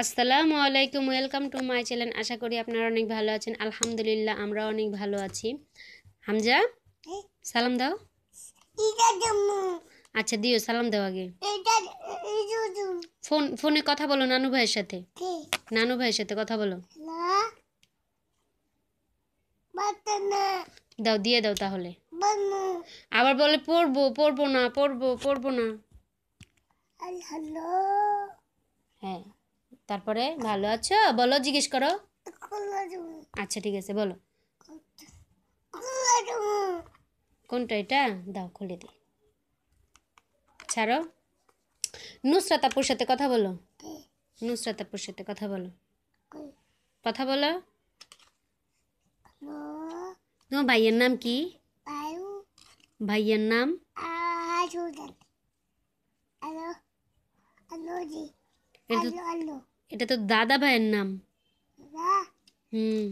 আসসালামু আলাইকুম welcome to my channel আশা করি আপনারা অনেক ভালো আছেন আলহামদুলিল্লাহ আমরা অনেক ভালো আছি হামজা সালাম দাও আচ্ছা দিও সালাম দাও আগে ফোন ফোনে কথা বলো নানু ভাইয়ের সাথে নানু ভাইয়ের সাথে কথা বলো দাও দিয়ে দাও তাহলে আবার বলে পড়বো পড়বো না পড়বো পড়বো না হ্যাঁ তারপরে ভালো আছো বলো জিজ্ঞেস করো আচ্ছা ঠিক আছে বলো কোনটা এটা দাও খুলে দি ছাড়ো নুসরাত আপুর সাথে কথা বলো নুসরাত আপুর সাথে কথা বলো কথা বলো নো ভাইয়ের নাম কি ভাইয়ের নাম এটা এটা তো দাদা ভাইয়ের নাম হুম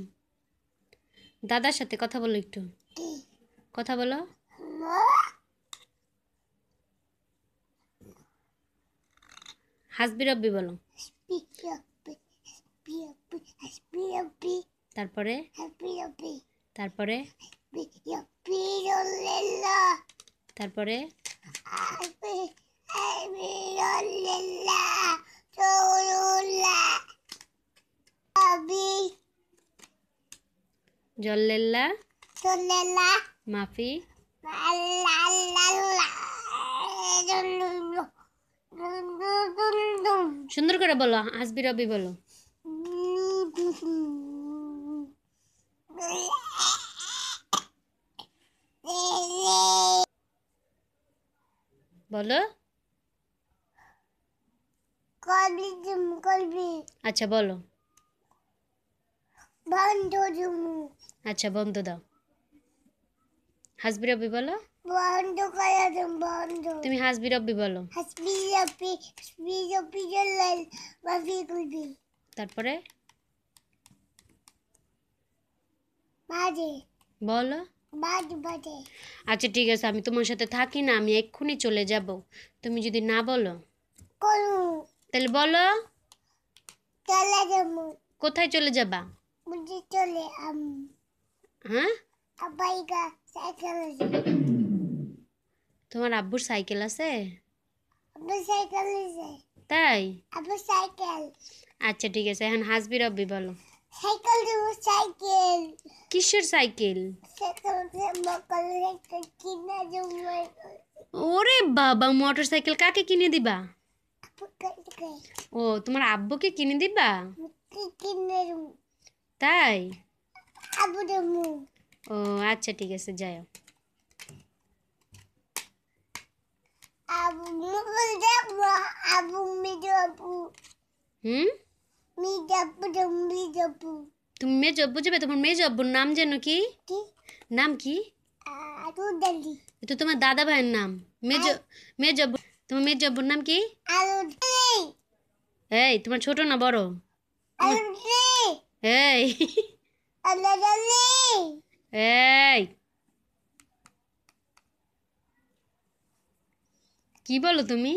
দাদার সাথে কথা বলো একটু কথা বলো হাসবি রব্বি বলো তারপরে তারপরে তারপরে জল্লেল্লা জল্লেল্লা মাফি সুন্দর করে বলো হাসবি রবি বলো বলো আচ্ছা বলো বন্ধ আচ্ছা বন্ধ দাও হাসবি রব্বি বলো বন্ধ করে বন্ধ তুমি হাসবি রব্বি বলো হাসবি রব্বি হাসবি রব্বি জল্লাল কুলবি তারপরে বাজে বলো বাজে বাজে আচ্ছা ঠিক আছে আমি তোমার সাথে থাকি না আমি এক্ষুনি চলে যাব তুমি যদি না বলো তাহলে বলো চলে যাব কোথায় চলে যাবা চলে হ্যাঁ? তোমার আব্বুর সাইকেল আছে তাই আচ্ছা ঠিক আছে এখন হাসবি রব্বি বলো সাইকেল সাইকেল কিসের সাইকেল ওরে বাবা মোটর সাইকেল কাকে কিনে দিবা ও তোমার আব্বুকে কিনে দিবা তাই ও আচ্ছা ঠিক আছে যাও হুম তুমি মেয়ে জব্বু যাবে তোমার মেয়ে জব্বুর নাম যেন কি নাম কি এটা তোমার দাদা ভাইয়ের নাম মেজ মেয়ে জব্বু তোমার মেয়ে জব্বুর নাম কি এই তোমার ছোট না বড় এই এই কি বলো তুমি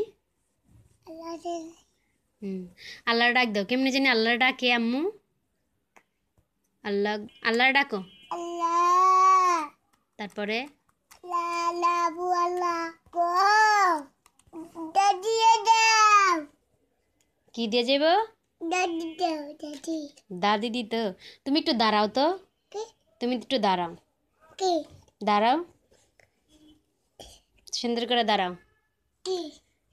আল্লাহ ডাক দাও কেমনি জানি আল্লাহ ডাকে আম্মু আল্লাহ আল্লাহ ডাকো তারপরে কি দিয়ে যাব দাদি দাও দাদি দিত তুমি একটু দাঁড়াও তো তুমি একটু দাঁড়াও দাঁড়াও সুন্দর করে দাঁড়াও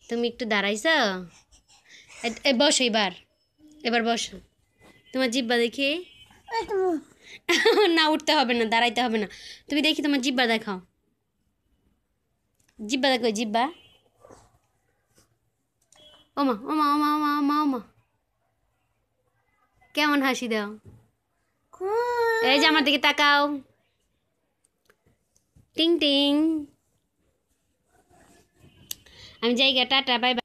তুমি একটু দাঁড়াইছ বসো এবার এবার বসো তোমার জিব্বা দেখি না উঠতে হবে না দাঁড়াইতে হবে না তুমি দেখি তোমার জিব্বা দেখাও জিব্বা দেখো জিব্বা ওমা ওমা ওমা ওমা ওমা ওমা কেমন হাসি দাও এই যে আমার দিকে তাকাও টিং টিং আমি যাই গেটা টা বাই